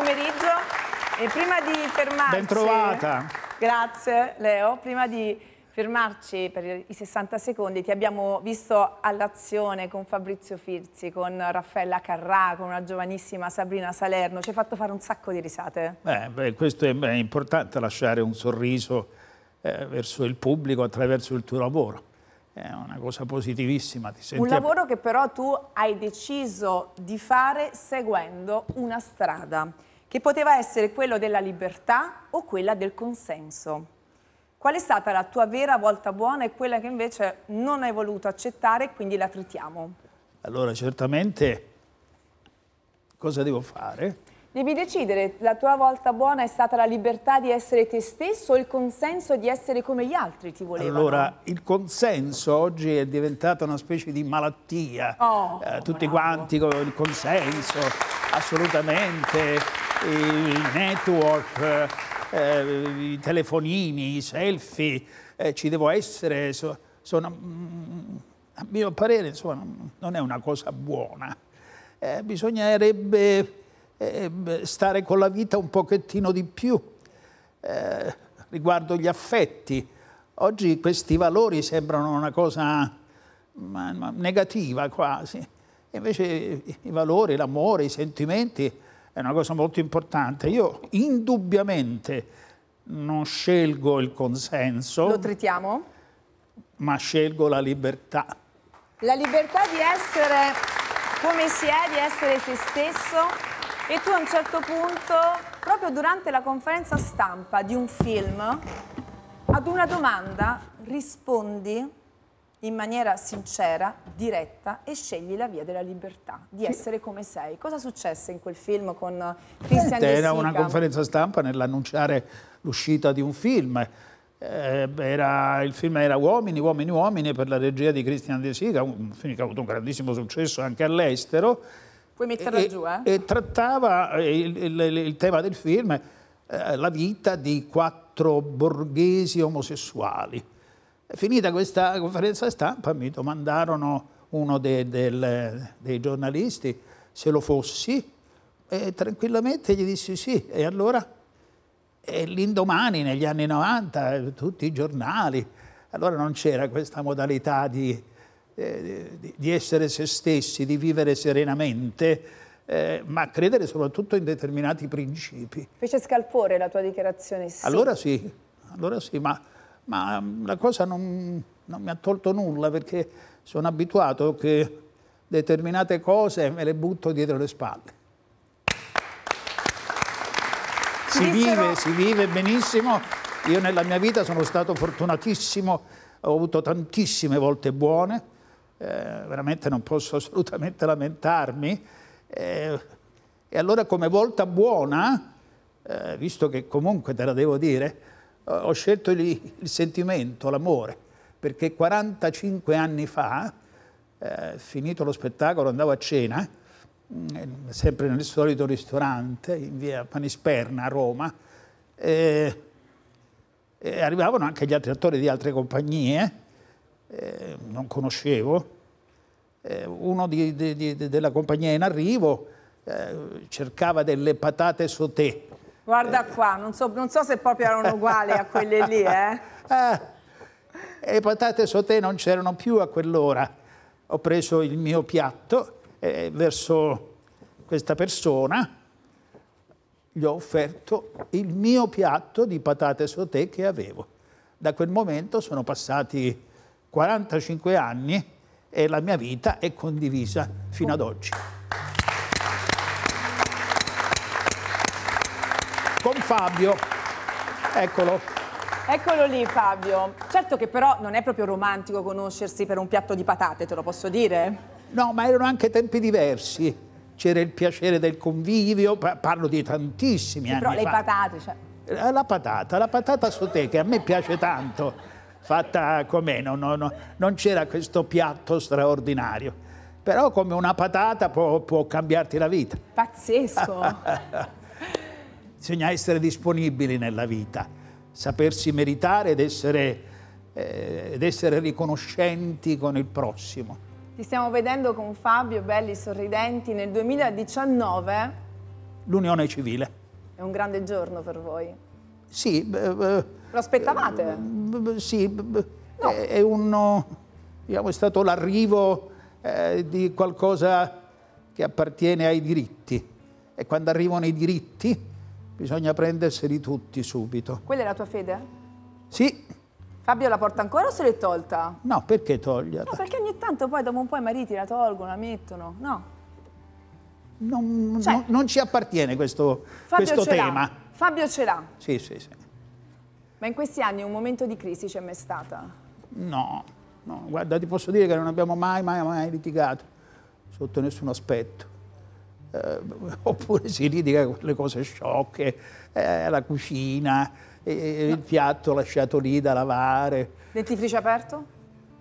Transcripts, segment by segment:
pomeriggio e prima di fermarci... Ben trovata! Grazie Leo, prima di fermarci per i 60 secondi ti abbiamo visto all'azione con Fabrizio Firzi, con Raffaella Carrà, con una giovanissima Sabrina Salerno, ci hai fatto fare un sacco di risate. Beh, beh questo è, beh, importante lasciare un sorriso eh, verso il pubblico attraverso il tuo lavoro. È una cosa positivissima. Ti senti... Un lavoro che però tu hai deciso di fare seguendo una strada che poteva essere quello della libertà o quella del consenso. Qual è stata la tua vera volta buona e quella che invece non hai voluto accettare e quindi la tritiamo? Allora, certamente, cosa devo fare? Devi decidere, la tua volta buona è stata la libertà di essere te stesso o il consenso di essere come gli altri ti volevano? Allora, il consenso oggi è diventato una specie di malattia. Oh, eh, tutti bravo. quanti con il consenso, assolutamente i network, eh, i telefonini, i selfie, eh, ci devo essere, so, sono, mm, a mio parere insomma, non è una cosa buona. Eh, bisognerebbe eh, stare con la vita un pochettino di più eh, riguardo gli affetti. Oggi questi valori sembrano una cosa negativa quasi, invece i valori, l'amore, i sentimenti è una cosa molto importante. Io indubbiamente non scelgo il consenso. Lo tritiamo? Ma scelgo la libertà. La libertà di essere come si è, di essere se stesso. E tu a un certo punto, proprio durante la conferenza stampa di un film, ad una domanda rispondi in maniera sincera, diretta e scegli la via della libertà, di essere come sei. Cosa successe in quel film con eh, Christian Senti, Era una conferenza stampa nell'annunciare l'uscita di un film. Eh, era, il film era Uomini, Uomini, Uomini per la regia di Christian De Sica, un film che ha avuto un grandissimo successo anche all'estero. Puoi metterlo e, giù, eh? E trattava eh, il, il, il tema del film, eh, la vita di quattro borghesi omosessuali Finita questa conferenza stampa mi domandarono uno dei, del, dei giornalisti se lo fossi e tranquillamente gli dissi sì. E allora? E l'indomani, negli anni 90, tutti i giornali, allora non c'era questa modalità di, eh, di, essere se stessi, di vivere serenamente, eh, ma credere soprattutto in determinati principi. Fece scalpore la tua dichiarazione, sì. Allora sì, allora sì, ma ma mm, la cosa non, non mi ha tolto nulla perché sono abituato che determinate cose me le butto dietro le spalle. Si vive, si vive benissimo. Io nella mia vita sono stato fortunatissimo, ho avuto tantissime volte buone, eh, veramente non posso assolutamente lamentarmi. Eh, e allora come volta buona, eh, visto che comunque te la devo dire, ho scelto il, il sentimento, l'amore, perché 45 anni fa, eh, finito lo spettacolo, andavo a cena, eh, sempre nel solito ristorante in via Panisperna a Roma, eh, e arrivavano anche gli altri attori di altre compagnie, eh, non conoscevo, eh, uno di, di, di, della compagnia in arrivo eh, cercava delle patate sauté, Guarda qua, non so, non so se proprio erano uguali a quelle lì, eh? Ah, eh, le patate sauté non c'erano più a quell'ora. Ho preso il mio piatto eh, verso questa persona, gli ho offerto il mio piatto di patate sauté che avevo. Da quel momento sono passati 45 anni e la mia vita è condivisa fino ad oggi. con Fabio. Eccolo. Eccolo lì Fabio. Certo che però non è proprio romantico conoscersi per un piatto di patate, te lo posso dire? No, ma erano anche tempi diversi. C'era il piacere del convivio, parlo di tantissimi sì, anni però le patate, cioè... Eh, la patata, la patata su te, che a me piace tanto, fatta com'è, no, no, no, non c'era questo piatto straordinario. Però come una patata può, può cambiarti la vita. Pazzesco! bisogna essere disponibili nella vita, sapersi meritare ed essere, eh, ed essere riconoscenti con il prossimo. Ti stiamo vedendo con Fabio, belli, sorridenti, nel 2019. L'unione civile. È un grande giorno per voi. Sì. Eh, Lo aspettavate? Eh, sì, no. è, un, diciamo, è stato l'arrivo eh, di qualcosa che appartiene ai diritti. E quando arrivano i diritti bisogna prenderseli tutti subito. Quella è la tua fede? Sì. Fabio la porta ancora o se l'è tolta? No, perché toglierla? No, perché ogni tanto poi dopo un po' i mariti la tolgono, la mettono, no? Non, cioè, non, non ci appartiene questo, questo tema. Fabio ce l'ha? Sì, sì, sì. Ma in questi anni un momento di crisi c'è mai stata? No, no, guarda, ti posso dire che non abbiamo mai, mai, mai litigato sotto nessun aspetto eh, oppure si con le cose sciocche, eh, la cucina, eh, eh no. il piatto lasciato lì da lavare. Dentifrice aperto?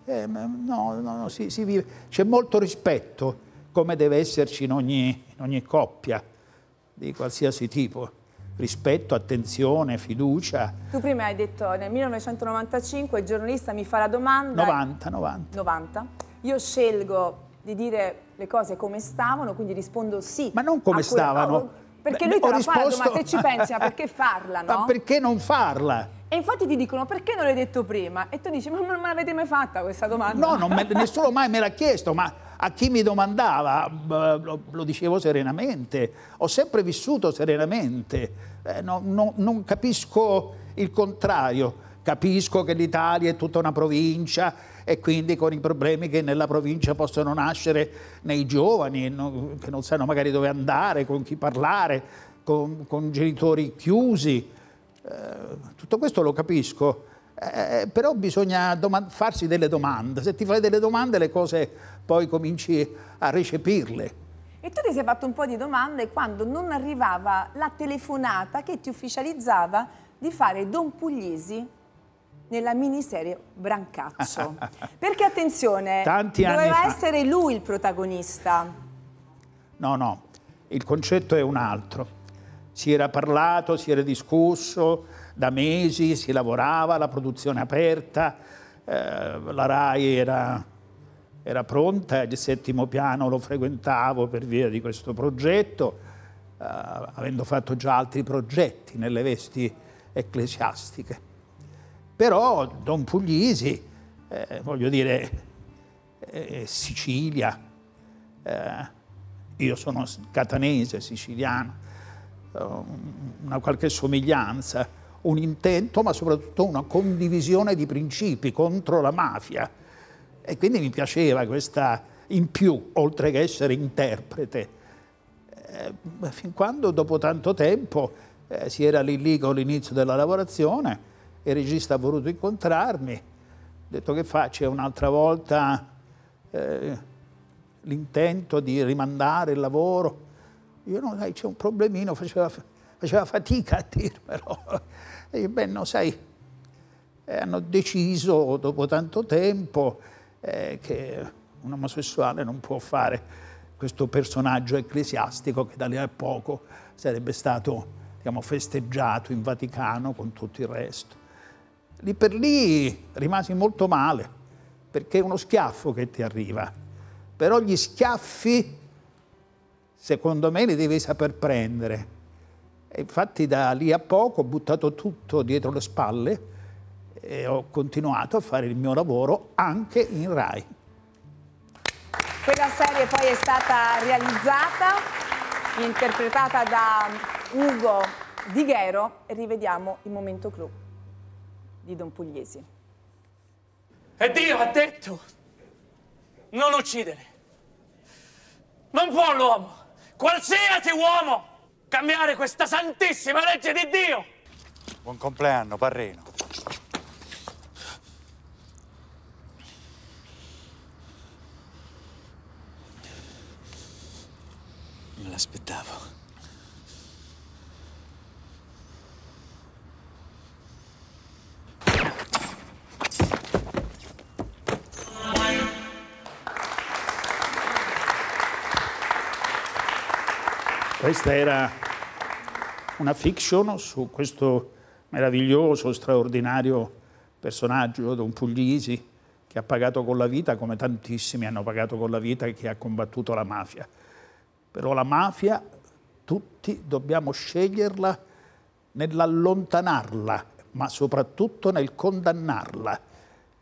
Eh, no, no, no si, si vive. C'è molto rispetto, come deve esserci in ogni, in ogni coppia di qualsiasi tipo rispetto, attenzione, fiducia. Tu prima hai detto nel 1995 il giornalista mi fa la domanda... 90, 90. 90. Io scelgo di dire le cose come stavano, quindi rispondo sì. Ma non come stavano. No, perché lui te Ho la risposto... fa la se ci pensi, ma perché farla, no? Ma perché non farla? E infatti ti dicono perché non l'hai detto prima? E tu dici ma non me l'avete mai fatta questa domanda? No, me, nessuno mai me l'ha chiesto, ma a chi mi domandava lo, lo dicevo serenamente, ho sempre vissuto serenamente, eh, no, no, non capisco il contrario, capisco che l'Italia è tutta una provincia, e quindi con i problemi che nella provincia possono nascere nei giovani che non sanno magari dove andare, con chi parlare, con, con genitori chiusi. Eh, tutto questo lo capisco, eh, però bisogna farsi delle domande. Se ti fai delle domande le cose poi cominci a recepirle. E tu ti sei fatto un po' di domande quando non arrivava la telefonata che ti ufficializzava di fare Don Pugliesi nella miniserie Brancaccio. Perché attenzione, Tanti doveva essere lui il protagonista. No, no, il concetto è un altro. Si era parlato, si era discusso da mesi, si lavorava, la produzione aperta, eh, la RAI era, era, pronta, il settimo piano lo frequentavo per via di questo progetto, eh, avendo fatto già altri progetti nelle vesti ecclesiastiche però Don Puglisi, eh, voglio dire, eh, Sicilia, eh, io sono catanese, siciliano, una qualche somiglianza, un intento, ma soprattutto una condivisione di principi contro la mafia. E quindi mi piaceva questa in più, oltre che essere interprete. Eh, fin quando dopo tanto tempo eh, si era lì lì con l'inizio della lavorazione, il regista ha voluto incontrarmi, ho detto che faccio un'altra volta eh, l'intento di rimandare il lavoro. Io no, dai, c'è un problemino, faceva, faceva, fatica a dirmelo. E io, beh, no, sai, eh, hanno deciso dopo tanto tempo eh, che un omosessuale non può fare questo personaggio ecclesiastico che da lì a poco sarebbe stato diciamo, festeggiato in Vaticano con tutto il resto. Lì per lì rimasi molto male, perché è uno schiaffo che ti arriva. Però gli schiaffi, secondo me, li devi saper prendere. E infatti da lì a poco ho buttato tutto dietro le spalle e ho continuato a fare il mio lavoro anche in RAI. Quella serie poi è stata realizzata, interpretata da Ugo Di rivediamo il momento Club di Don Pugliesi. E Dio ha detto non uccidere. Non può l'uomo, qualsiasi uomo, cambiare questa santissima legge di Dio. Buon compleanno, Parreno. Me l'aspettavo. Questa era una fiction su questo meraviglioso, straordinario personaggio, Don Puglisi, che ha pagato con la vita, come tantissimi hanno pagato con la vita, che ha combattuto la mafia. Però la mafia, tutti dobbiamo sceglierla nell'allontanarla, ma soprattutto nel condannarla,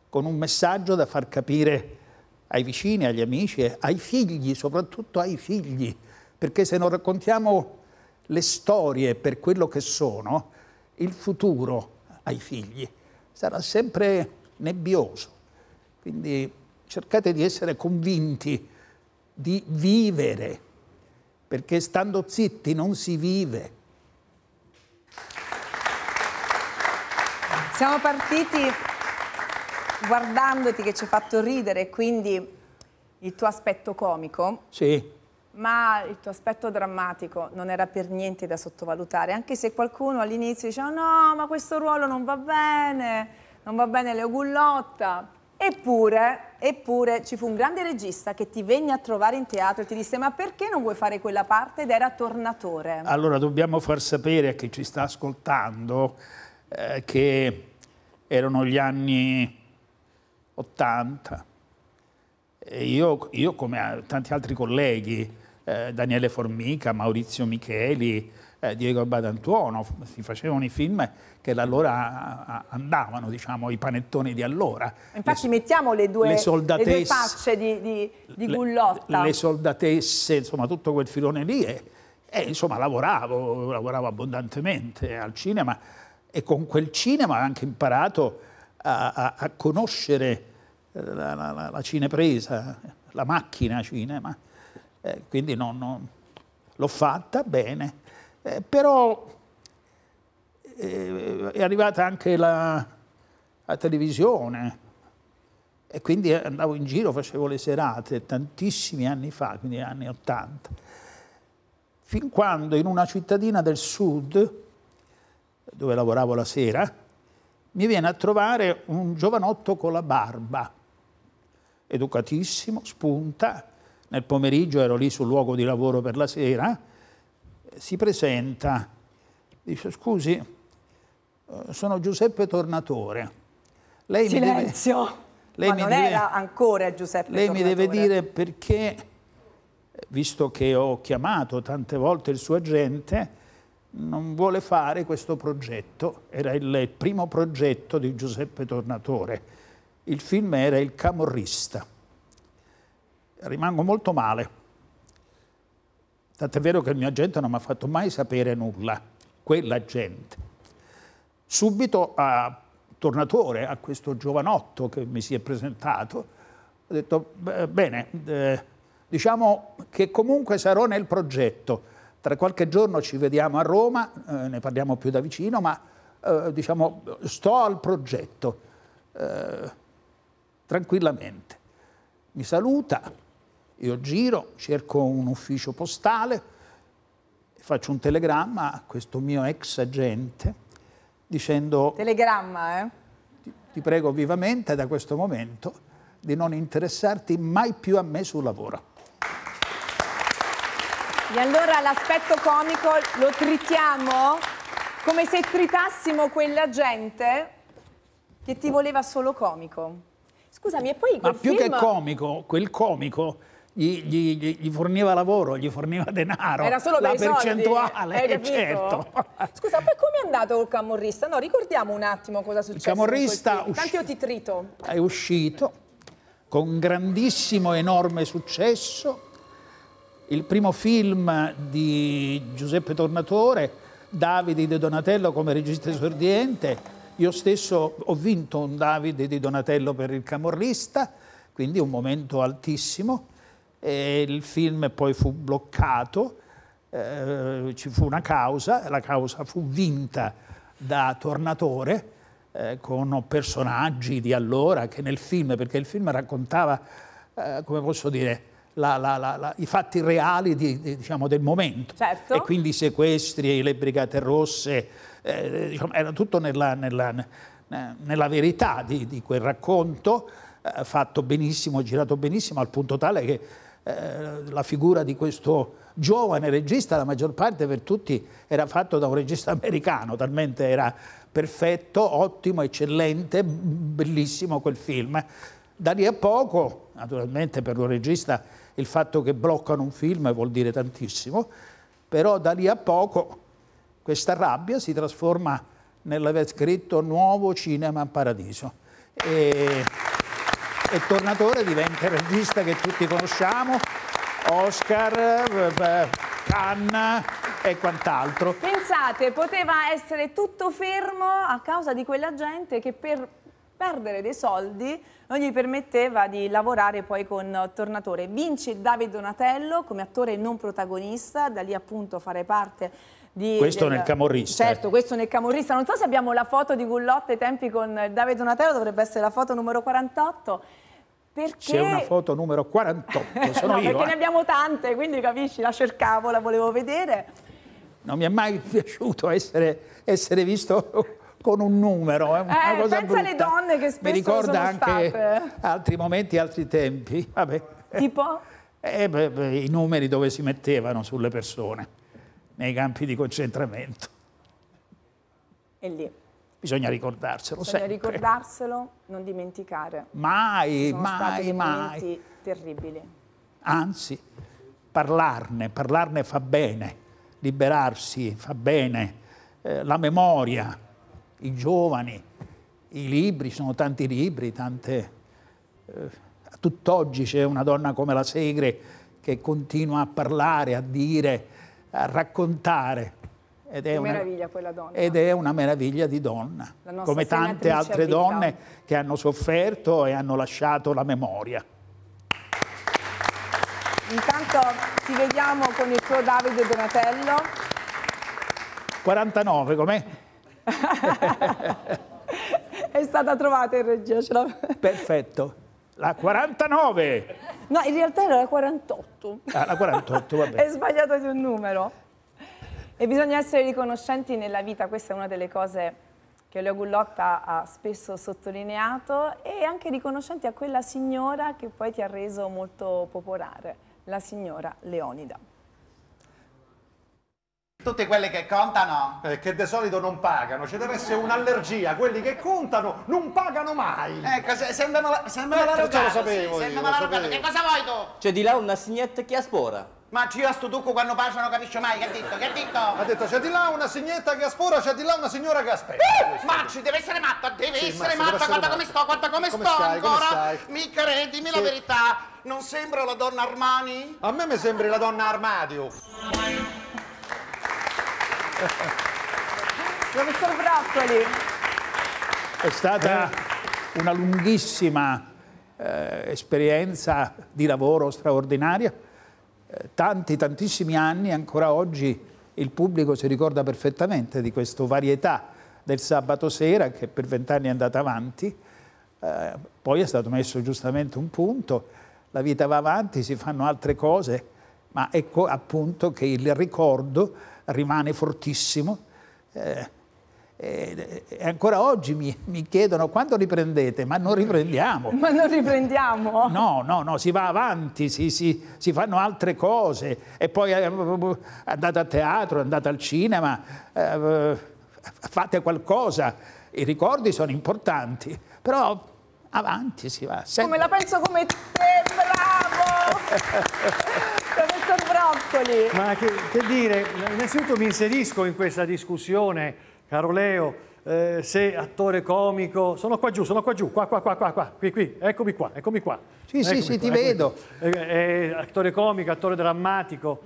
con un messaggio da far capire ai vicini, agli amici, ai figli, soprattutto ai figli, perché se non raccontiamo le storie per quello che sono, il futuro ai figli sarà sempre nebbioso. Quindi cercate di essere convinti di vivere, perché stando zitti non si vive. Siamo partiti guardandoti che ci ha fatto ridere, quindi il tuo aspetto comico. Sì ma il tuo aspetto drammatico non era per niente da sottovalutare, anche se qualcuno all'inizio diceva no, ma questo ruolo non va bene, non va bene Leo Gullotta. Eppure, eppure ci fu un grande regista che ti venne a trovare in teatro e ti disse ma perché non vuoi fare quella parte ed era tornatore. Allora dobbiamo far sapere a chi ci sta ascoltando eh, che erano gli anni 80 e io, io come tanti altri colleghi eh, Daniele Formica, Maurizio Micheli, eh, Diego Badantuono, si facevano i film che allora andavano, diciamo, i panettoni di allora. Infatti le, mettiamo le due, le, le due facce di, di, di Gullotta. Le, le, soldatesse, insomma, tutto quel filone lì e, e insomma lavoravo, lavoravo abbondantemente al cinema e con quel cinema ho anche imparato a, a, a conoscere eh, la, la, la cinepresa, la macchina cinema eh, quindi non, non, l'ho fatta bene, eh, però eh, è arrivata anche la, la, televisione e quindi andavo in giro, facevo le serate tantissimi anni fa, quindi anni 80, fin quando in una cittadina del sud, dove lavoravo la sera, mi viene a trovare un giovanotto con la barba, educatissimo, spunta, nel pomeriggio ero lì sul luogo di lavoro per la sera, si presenta, dice scusi, eh, sono Giuseppe Tornatore. Lei Silenzio! Mi deve, lei Ma mi non deve, era ancora Giuseppe Lei Tornatore. mi deve dire perché, visto che ho chiamato tante volte il suo agente, non vuole fare questo progetto. Era il primo progetto di Giuseppe Tornatore. Il film era Il Camorrista rimango molto male. Tant'è vero che il mio agente non mi ha fatto mai sapere nulla, quell'agente. Subito a Tornatore, a questo giovanotto che mi si è presentato, ho detto, bene, eh, diciamo che comunque sarò nel progetto, tra qualche giorno ci vediamo a Roma, eh, ne parliamo più da vicino, ma eh, diciamo, sto al progetto, eh, tranquillamente. Mi saluta, io giro, cerco un ufficio postale, faccio un telegramma a questo mio ex agente dicendo... Telegramma, eh? Ti, ti prego vivamente da questo momento di non interessarti mai più a me sul lavoro. E allora l'aspetto comico lo tritiamo come se tritassimo quella gente che ti voleva solo comico. Scusami, e poi Ma più film... che comico, quel comico gli, gli, gli, forniva lavoro, gli forniva denaro, Era solo per la percentuale, soldi, certo. Scusa, poi come è andato il camorrista? No, ricordiamo un attimo cosa è successo. Il camorrista usci- titrito. è uscito con grandissimo, enorme successo. Il primo film di Giuseppe Tornatore, Davide di Donatello come regista esordiente. Io stesso ho vinto un Davide di Donatello per il camorrista, quindi un momento altissimo e il film poi fu bloccato, eh, ci fu una causa, la causa fu vinta da Tornatore eh, con personaggi di allora che nel film, perché il film raccontava, eh, come posso dire, la, la, la, i fatti reali di, di, diciamo, del momento. Certo. E quindi i sequestri, le brigate rosse, eh, diciamo, era tutto nella, nella, nella verità di, di, quel racconto, eh, fatto benissimo, girato benissimo, al punto tale che eh, la figura di questo giovane regista, la maggior parte per tutti era fatto da un regista americano, talmente era perfetto, ottimo, eccellente, bellissimo quel film. Da lì a poco, naturalmente per un regista il fatto che bloccano un film vuol dire tantissimo, però da lì a poco questa rabbia si trasforma nell'aver scritto Nuovo Cinema Paradiso. E e Tornatore diventa il regista che tutti conosciamo, Oscar, eh, Canna e quant'altro. Pensate, poteva essere tutto fermo a causa di quella gente che per perdere dei soldi non gli permetteva di lavorare poi con Tornatore. Vince Davide Donatello come attore non protagonista, da lì appunto fare parte di, questo del, nel camorrista. Certo, questo nel camorrista. Non so se abbiamo la foto di Gullotte ai tempi con Davide Donatello, dovrebbe essere la foto numero 48. Perché... C'è una foto numero 48, sono no, io. Perché eh. ne abbiamo tante, quindi capisci, la cercavo, la volevo vedere. Non mi è mai piaciuto essere, essere visto con un numero, è eh, una eh, cosa pensa brutta. alle donne che spesso Mi ricorda anche state. altri momenti, altri tempi. Vabbè. Tipo? Eh, beh, beh, I numeri dove si mettevano sulle persone nei campi di concentramento. E lì. Bisogna ricordarselo Bisogna sempre. ricordarselo, non dimenticare. Mai, Sono mai, mai. terribili. Anzi, parlarne, parlarne fa bene, liberarsi fa bene, eh, la memoria, i giovani, i libri, sono tanti libri, tante... Eh, tutt'oggi c'è una donna come la Segre che continua a parlare, a dire a raccontare. Ed è, una, ed è una meraviglia di donna, come tante altre donne che hanno sofferto e hanno lasciato la memoria. Intanto ci vediamo con il tuo Davide Donatello. 49, com'è? è stata trovata in regia. Perfetto. La 49! No, in realtà era la 48. Ah, la 48, vabbè. è sbagliato di un numero. E bisogna essere riconoscenti nella vita, questa è una delle cose che Leo Gullotta ha spesso sottolineato, e anche riconoscenti a quella signora che poi ti ha reso molto popolare, la signora Leonida tutte quelle che contano. Eh, che di solito non pagano, ci deve essere un'allergia, quelli che contano non pagano mai. Ecco, se, sembrano, sembrano eh, arrogato, lo sapevo sì, io, sembrano arrogato. Che cosa vuoi tu? C'è di là una signetta che aspora. Ma io a sto tucco quando pace non capisco mai, che ha detto, che ha detto? Ha detto c'è di là una signetta che aspora, c'è di là una signora che aspetta. Eh, ma ci deve essere matta, deve sì, essere matta, guarda matta. come sto, guarda come, come sto stai, ancora. Come mi credimi sì. la verità, non sembra la donna Armani? A me mi sembri la donna Armadio. Professor Broccoli. È stata una lunghissima eh, esperienza di lavoro straordinaria, eh, tanti, tantissimi anni, ancora oggi il pubblico si ricorda perfettamente di questa varietà del sabato sera che per vent'anni è andata avanti, eh, poi è stato messo giustamente un punto, la vita va avanti, si fanno altre cose, ma ecco appunto che il ricordo rimane fortissimo. Eh, eh, ancora oggi mi, mi, chiedono quando riprendete, ma non riprendiamo. ma non riprendiamo? No, no, no, si va avanti, si, si, si fanno altre cose e poi eh, andate a teatro, andate al cinema, eh, fate qualcosa. I ricordi sono importanti, però avanti si va. Sempre. Come la penso come te, bravo! Roccoli. Ma che, che, dire, innanzitutto mi inserisco in questa discussione, caro Leo, eh, se attore comico, sono qua giù, sono qua giù, qua, qua, qua, qua, qua qui, qui, eccomi qua, eccomi qua. Sì, eccomi sì, sì, ti eccomi vedo. Eh, eh, attore comico, attore drammatico.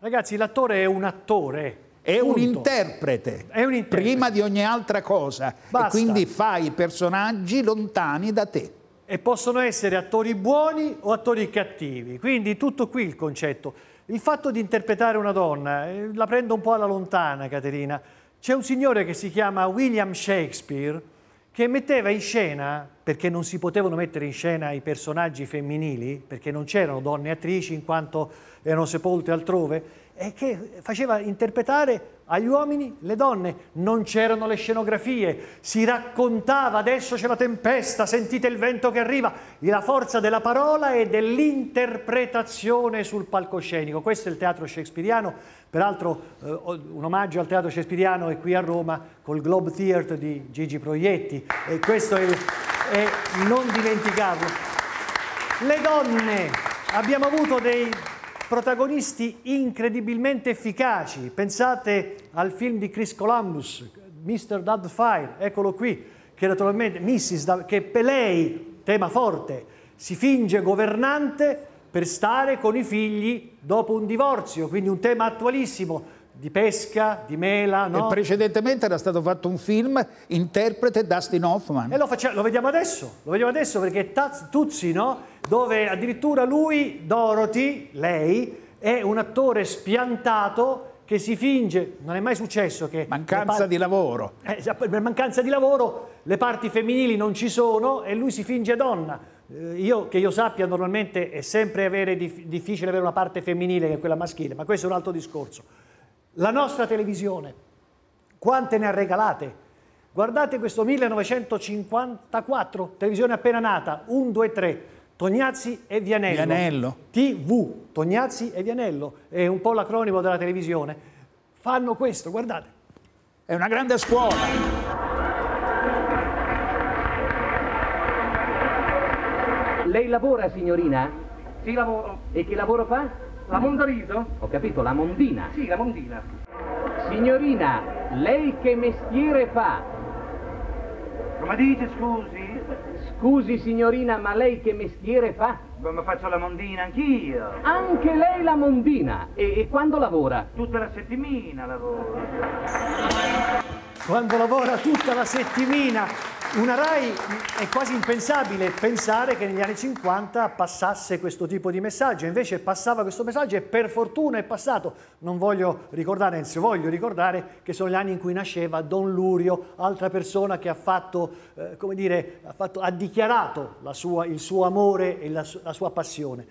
Ragazzi, l'attore è un attore, è un, interprete, è un, interprete, prima di ogni altra cosa. Basta. E quindi fai personaggi lontani da te. E possono essere attori buoni o attori cattivi. Quindi tutto qui il concetto. Il fatto di interpretare una donna, eh, la prendo un po' alla lontana Caterina, c'è un signore che si chiama William Shakespeare che metteva in scena, perché non si potevano mettere in scena i personaggi femminili, perché non c'erano donne attrici in quanto erano sepolte altrove, e che faceva interpretare agli uomini, le donne, non c'erano le scenografie, si raccontava adesso c'è la tempesta, sentite il vento che arriva, la forza della parola e dell'interpretazione sul palcoscenico. Questo è il teatro shakespeariano, peraltro eh, un omaggio al teatro shakespeariano è qui a Roma col Globe Theatre di Gigi Proietti e questo è, è non dimenticarlo. Le donne, abbiamo avuto dei protagonisti incredibilmente efficaci. Pensate al film di Chris Columbus, Mr. Doubtfire, eccolo qui, che naturalmente Mrs. Doubtfire, che per lei, tema forte, si finge governante per stare con i figli dopo un divorzio, quindi un tema attualissimo di pesca, di mela. No? E precedentemente era stato fatto un film, interprete Dustin Hoffman. E lo, facciamo, lo vediamo adesso, lo vediamo adesso perché Taz, Tuzzi, no? dove addirittura lui, Dorothy, lei, è un attore spiantato che si finge, non è mai successo che... Mancanza di lavoro. Eh, esatto, per mancanza di lavoro le parti femminili non ci sono e lui si finge donna. Eh, io, che io sappia, normalmente è sempre avere, difficile avere una parte femminile che è quella maschile, ma questo è un altro discorso. La nostra televisione, quante ne ha regalate? Guardate questo 1954, televisione appena nata, 1, 2, 3, Tognazzi e Vianello. Vianello. TV, Tognazzi e Vianello, è un po' l'acronimo della televisione. Fanno questo, guardate. È una grande scuola. Lei lavora, signorina? Sì, lavoro. E che lavoro fa? La Mondoriso? Ho capito, la Mondina. Sì, la Mondina. Signorina, lei che mestiere fa? Come dice, scusi? Scusi, signorina, ma lei che mestiere fa? Ma faccio la mondina anch'io. Anche lei la mondina? E, e quando lavora? Tutta la settimana lavora. Quando lavora tutta la settimana? Una RAI è quasi impensabile pensare che negli anni 50 passasse questo tipo di messaggio, invece passava questo messaggio e per fortuna è passato. Non voglio ricordare, anzi voglio ricordare che sono gli anni in cui nasceva Don Lurio, altra persona che ha, fatto, eh, dire, ha, fatto, ha dichiarato sua, il suo amore e la, la sua passione.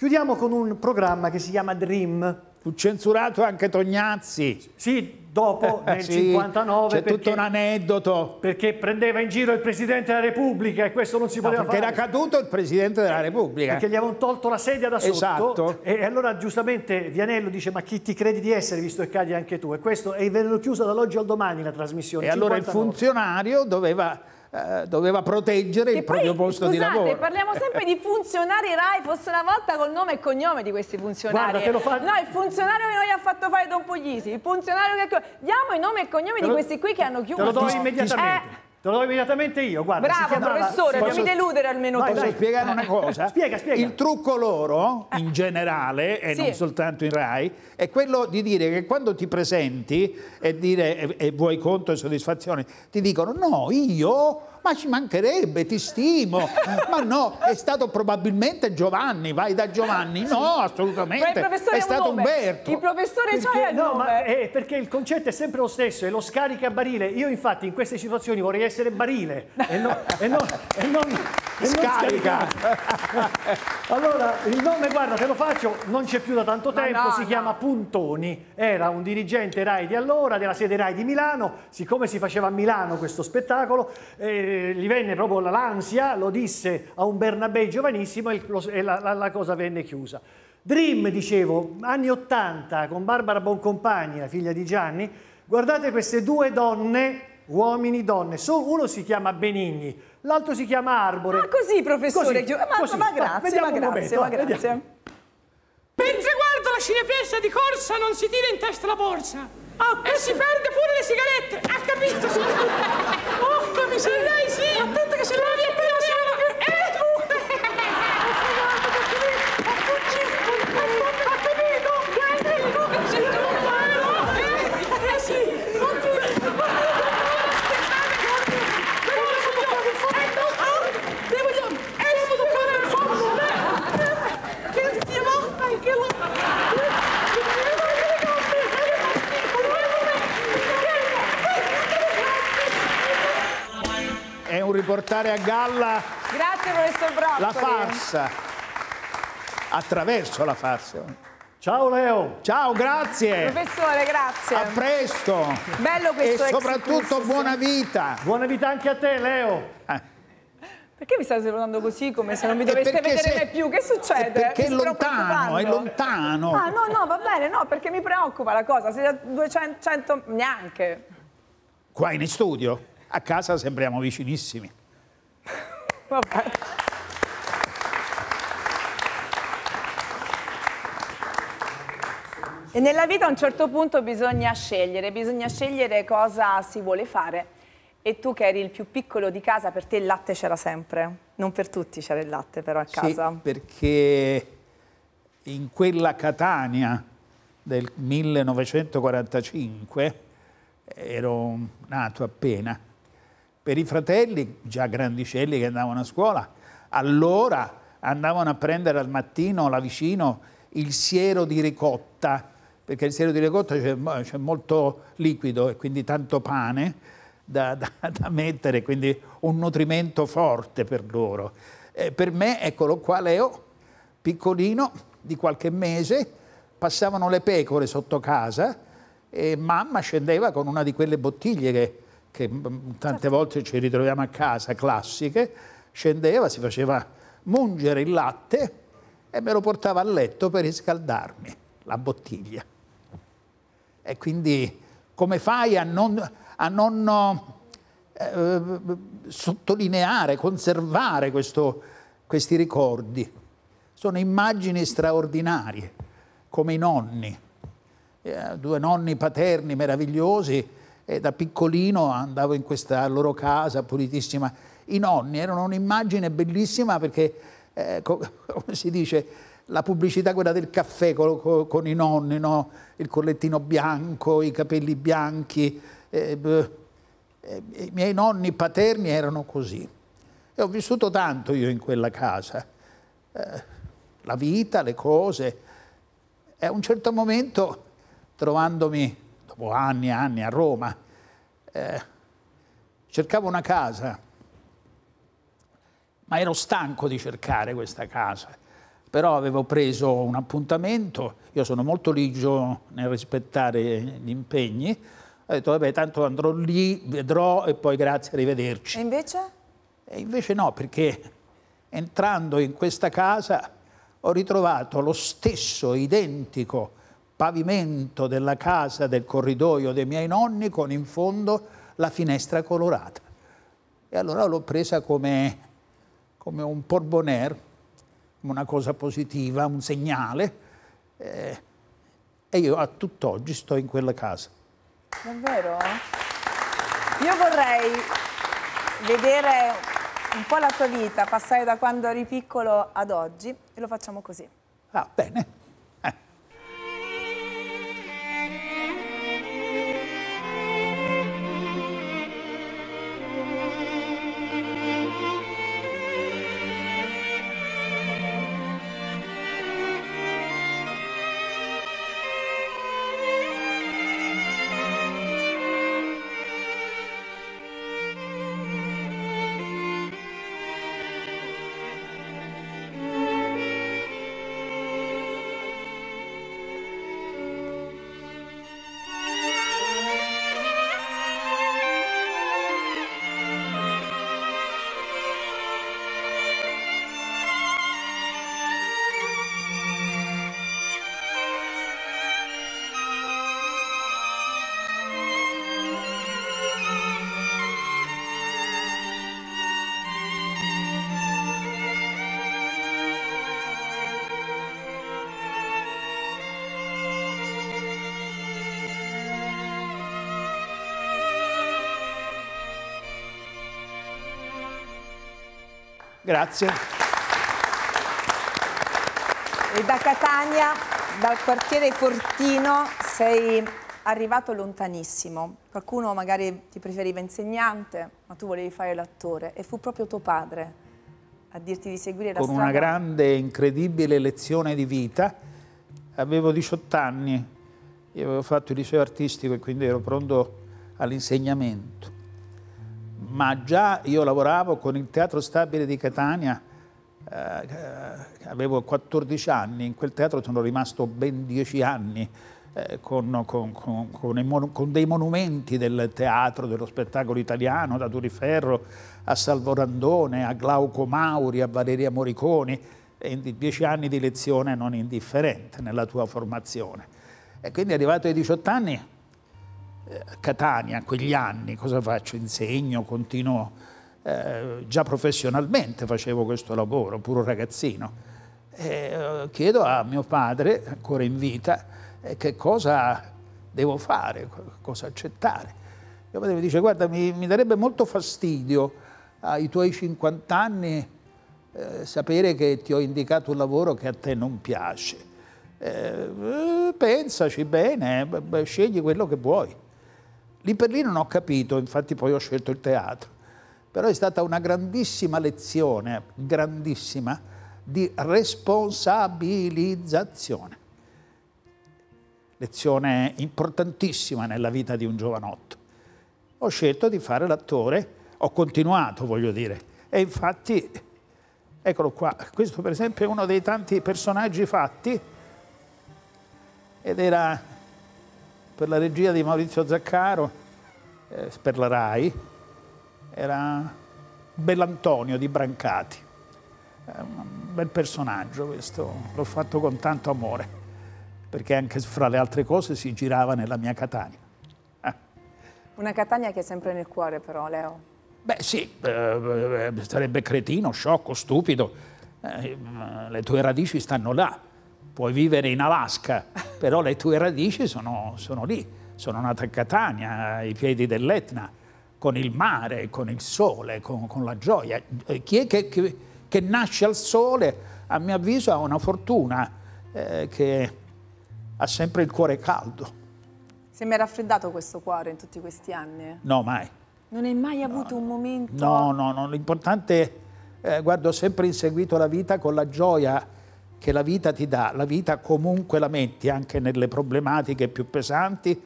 Chiudiamo con un programma che si chiama Dream. Fu censurato anche Tognazzi. Sì, dopo, eh, nel sì, 59. C'è tutto un aneddoto. Perché prendeva in giro il Presidente della Repubblica e questo non si poteva no, perché fare. Perché era caduto il Presidente della Repubblica. Perché gli avevano tolto la sedia da sotto. Esatto. E allora giustamente Vianello dice ma chi ti credi di essere visto che cadi anche tu? E questo è venuto chiuso dall'oggi al domani la trasmissione. E 59. allora il funzionario doveva eh, doveva proteggere che il poi, proprio posto scusate, di lavoro. Parliamo sempre di funzionari RAI, fosse una volta col nome e cognome di questi funzionari. Guarda, fa... No, il funzionario che noi ha fatto fare Don Puglisi, il funzionario che... Diamo il nome e cognome lo... di questi qui che hanno chiuso. Te lo do immediatamente. Eh... Te lo do immediatamente io, guarda. Bravo, chiamava... professore, non mi deludere almeno tu. Posso spiegare una eh, cosa? spiega, spiega. Il trucco loro, eh. in generale, e sì. non soltanto in RAI, è quello di dire che quando ti presenti e, dire, e, e vuoi conto e soddisfazione, ti dicono no, io ma ci mancherebbe, ti stimo, ma no, è stato probabilmente Giovanni, vai da Giovanni, no assolutamente, è stato Umberto. Il professore perché, Ciai no, ma è perché il concetto è sempre lo stesso, è lo scarica a barile, io infatti in queste situazioni vorrei essere barile e non, e non, e non, scarica. allora il nome guarda te lo faccio, non c'è più da tanto ma tempo, no, si no. chiama Puntoni, era un dirigente RAI di allora, della sede RAI di Milano, siccome si faceva a Milano questo spettacolo, eh, eh, gli venne proprio l'ansia, lo disse a un Bernabé giovanissimo e, lo, e la, la, la cosa venne chiusa. Dream, dicevo, anni 80, con Barbara Boncompagni, la figlia di Gianni, guardate queste due donne uomini, donne. uno si chiama Benigni, l'altro si chiama Arbore. Ma ah, così, professore, così, ma, così. ma, grazie, ah, ma, ma grazie, momento, ma ah, grazie. Vediamo. Mentre guardo la cinepiesta di corsa non si tira in testa la borsa. Ah, e si perde pure le sigarette, ha capito? portare a galla Grazie, professor Broccoli. la farsa, attraverso la farsa. Ciao Leo. Ciao, grazie. Professore, grazie. A presto. Bello questo E soprattutto buona vita. Buona vita anche a te, Leo. Ah. Perché mi state salutando così come se non mi eh, doveste vedere se... mai più? Che succede? Eh, perché è lontano, è lontano. Ah, no, no, va bene, no, perché mi preoccupa la cosa. Siete a 200, 100, neanche. Qua in studio, a casa sembriamo vicinissimi. E nella vita a un certo punto bisogna scegliere, bisogna scegliere cosa si vuole fare. E tu che eri il più piccolo di casa, per te il latte c'era sempre? Non per tutti c'era il latte però a casa. Sì, perché in quella Catania del 1945 ero nato appena per i fratelli, già grandicelli che andavano a scuola, allora andavano a prendere al mattino là vicino il siero di ricotta, perché il siero di ricotta c'è molto liquido e quindi tanto pane da, da, da, mettere, quindi un nutrimento forte per loro. E eh, per me, eccolo qua Leo, piccolino, di qualche mese, passavano le pecore sotto casa e mamma scendeva con una di quelle bottiglie che che mm, mm, tante certo. volte ci ritroviamo a casa, classiche, scendeva, si faceva mungere il latte e me lo portava a letto per riscaldarmi, la bottiglia. E quindi come fai a non, a non eh, eh sottolineare, conservare questo, questi ricordi? Sono immagini straordinarie, come i nonni, eh, due nonni paterni meravigliosi, e da piccolino andavo in questa loro casa pulitissima. I nonni erano un'immagine bellissima perché, eh, come si dice, la pubblicità quella del caffè con, con i nonni, no? il collettino bianco, i capelli bianchi. Eh, eh, I miei nonni paterni erano così. E ho vissuto tanto io in quella casa. Eh, la vita, le cose. E a un certo momento, trovandomi dopo anni e anni a Roma, eh, cercavo una casa, ma ero stanco di cercare questa casa. Però avevo preso un appuntamento, io sono molto ligio nel rispettare gli impegni, ho detto vabbè tanto andrò lì, vedrò e poi grazie, arrivederci. E invece? E invece no, perché entrando in questa casa ho ritrovato lo stesso identico pavimento della casa, del corridoio dei miei nonni con in fondo la finestra colorata. E allora l'ho presa come, come un porbonair, come una cosa positiva, un segnale. Eh, e io a tutt'oggi sto in quella casa. Davvero? Io vorrei vedere un po' la tua vita, passare da quando eri piccolo ad oggi e lo facciamo così. Ah, bene. Grazie. E da Catania, dal quartiere Fortino, sei arrivato lontanissimo. Qualcuno magari ti preferiva insegnante, ma tu volevi fare l'attore e fu proprio tuo padre a dirti di seguire la Con strada. Con una grande, incredibile lezione di vita. Avevo 18 anni, io avevo fatto il liceo artistico e quindi ero pronto all'insegnamento ma già io lavoravo con il Teatro Stabile di Catania, eh, eh avevo 14 anni, in quel teatro sono rimasto ben 10 anni, eh, con, con, con, con, dei monumenti del teatro, dello spettacolo italiano, da Turiferro a Salvo Randone, a Glauco Mauri, a Valeria Moriconi, 10 anni di lezione non indifferente nella tua formazione. E quindi arrivato ai 18 anni Catania quegli anni, cosa faccio? Insegno, continuo, eh, già professionalmente facevo questo lavoro, puro ragazzino. E eh, chiedo a mio padre, ancora in vita, eh, che cosa devo fare, cosa accettare. Mio padre mi dice, guarda, mi, mi darebbe molto fastidio ai tuoi 50 anni eh, sapere che ti ho indicato un lavoro che a te non piace. Eh, eh pensaci bene, scegli quello che vuoi. Lì per lì non ho capito, infatti poi ho scelto il teatro, però è stata una grandissima lezione, grandissima, di responsabilizzazione. Lezione importantissima nella vita di un giovanotto. Ho scelto di fare l'attore, ho continuato, voglio dire, e infatti, eccolo qua, questo per esempio è uno dei tanti personaggi fatti ed era per la regia di Maurizio Zaccaro, eh, per la RAI, era Bellantonio di Brancati. È un bel personaggio questo, l'ho fatto con tanto amore, perché anche fra le altre cose si girava nella mia Catania. Eh. Una Catania che è sempre nel cuore però, Leo. Beh sì, eh, eh sarebbe cretino, sciocco, stupido. Eh, le tue radici stanno là puoi vivere in Alaska, però le tue radici sono, sono lì. Sono nata a Catania, ai piedi dell'Etna, con il mare, con il sole, con, con la gioia. Eh, chi è che, che, che, nasce al sole, a mio avviso, ha una fortuna eh, che ha sempre il cuore caldo. Si è mai raffreddato questo cuore in tutti questi anni? Eh? No, mai. Non hai mai avuto no, un momento? No, no, no. L'importante, eh, guardo, ho sempre inseguito la vita con la gioia che la vita ti dà, la vita comunque la metti anche nelle problematiche più pesanti,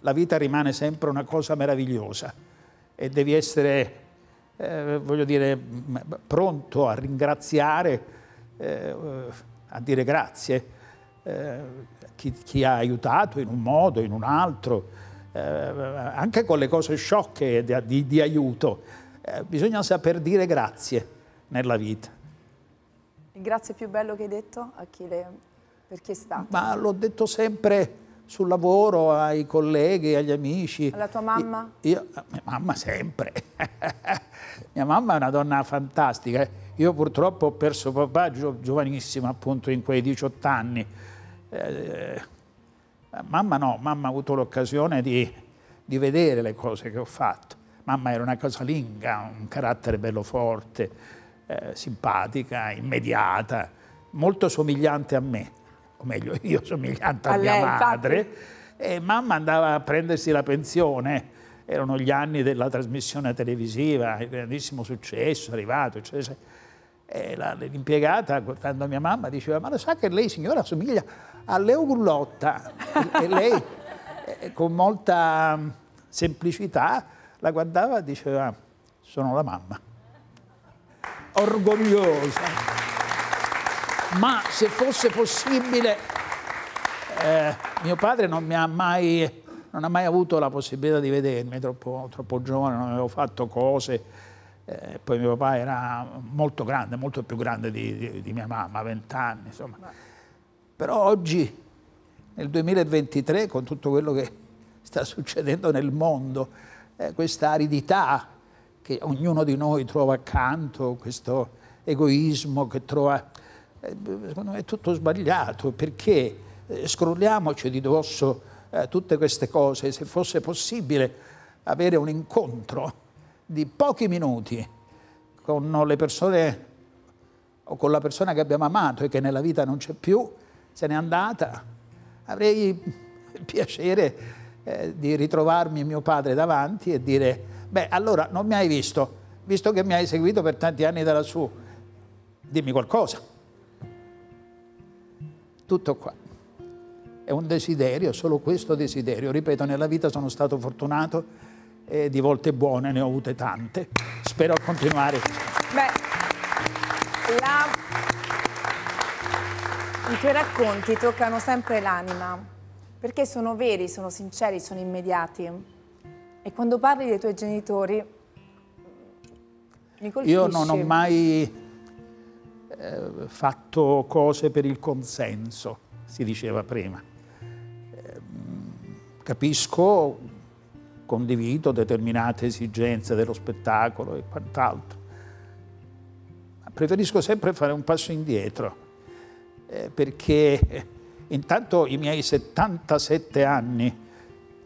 la vita rimane sempre una cosa meravigliosa e devi essere, eh, voglio dire, pronto a ringraziare, eh, a dire grazie eh, chi, chi, ha aiutato in un modo, in un altro, eh, anche con le cose sciocche di, di, di aiuto. Eh, bisogna saper dire grazie nella vita. Il grazie più bello che hai detto a chi le... per chi è stato? Ma l'ho detto sempre sul lavoro, ai colleghi, agli amici. Alla tua mamma? Io, io mia mamma sempre. mia mamma è una donna fantastica. Io purtroppo ho perso papà giovanissimo, appunto in quei 18 anni. Eh, eh, mamma no, mamma ha avuto l'occasione di, di vedere le cose che ho fatto. Mamma era una casalinga, un carattere bello forte eh, simpatica, immediata, molto somigliante a me, o meglio io somigliante a, a mia lei, madre, infatti. e mamma andava a prendersi la pensione, erano gli anni della trasmissione televisiva, il grandissimo successo, arrivato, eccetera. l'impiegata, guardando mia mamma, diceva, ma lo sa che lei signora somiglia a Leo Gullotta? e lei eh, con molta mm, semplicità la guardava e diceva, sono la mamma orgogliosa. Ma se fosse possibile, eh, mio padre non mi ha mai non ha mai avuto la possibilità di vedermi, troppo, troppo giovane, non avevo fatto cose. Eh, poi mio papà era molto grande, molto più grande di, di, di mia mamma, vent'anni, insomma. Però oggi, nel 2023, con tutto quello che sta succedendo nel mondo, eh, questa aridità che ognuno di noi trova accanto, questo egoismo che trova, eh, secondo me è tutto sbagliato, perché eh, scrolliamoci di dosso eh, tutte queste cose, se fosse possibile avere un incontro di pochi minuti con le persone o con la persona che abbiamo amato e che nella vita non c'è più, se n'è andata, avrei il piacere eh, di ritrovarmi mio padre davanti e dire Beh, allora non mi hai visto, visto che mi hai seguito per tanti anni da lassù, dimmi qualcosa. Tutto qua. È un desiderio, solo questo desiderio. Ripeto, nella vita sono stato fortunato e di volte buone ne ho avute tante. Spero continuare. Beh, la... i tuoi racconti toccano sempre l'anima, perché sono veri, sono sinceri, sono immediati. E quando parli dei tuoi genitori, mi colpisce. Io non ho mai eh, fatto cose per il consenso, si diceva prima. Eh, capisco, condivido determinate esigenze dello spettacolo e quant'altro. Ma preferisco sempre fare un passo indietro, eh, perché intanto i miei 77 anni,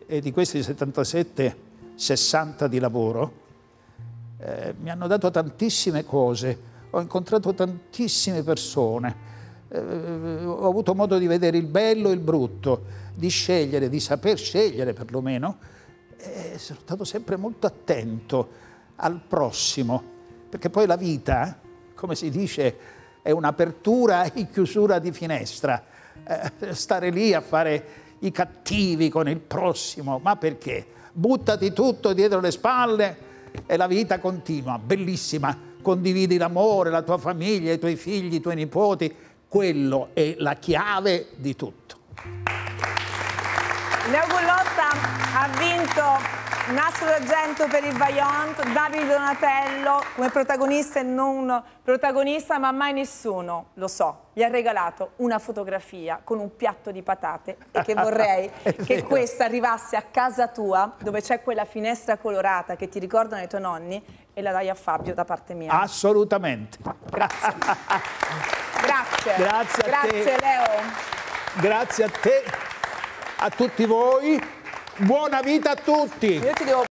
e di questi 77 anni, 60 di lavoro, eh, mi hanno dato tantissime cose, ho incontrato tantissime persone, eh, ho avuto modo di vedere il bello e il brutto, di scegliere, di saper scegliere perlomeno, e eh, sono stato sempre molto attento al prossimo, perché poi la vita, come si dice, è un'apertura e chiusura di finestra, eh, stare lì a fare i cattivi con il prossimo, ma perché? buttati tutto dietro le spalle e la vita continua, bellissima, condividi l'amore, la tua famiglia, i tuoi figli, i tuoi nipoti, quello è la chiave di tutto. Leo Leogulotta ha vinto Nastro d'argento per il Vaillant, Davide Donatello come protagonista e non protagonista, ma mai nessuno, lo so, gli ha regalato una fotografia con un piatto di patate e che vorrei che questa arrivasse a casa tua, dove c'è quella finestra colorata che ti ricordano i tuoi nonni, e la dai a Fabio da parte mia. Assolutamente. Grazie. Grazie. Grazie, Grazie Leo. Grazie a te a tutti voi. Buona vita a tutti!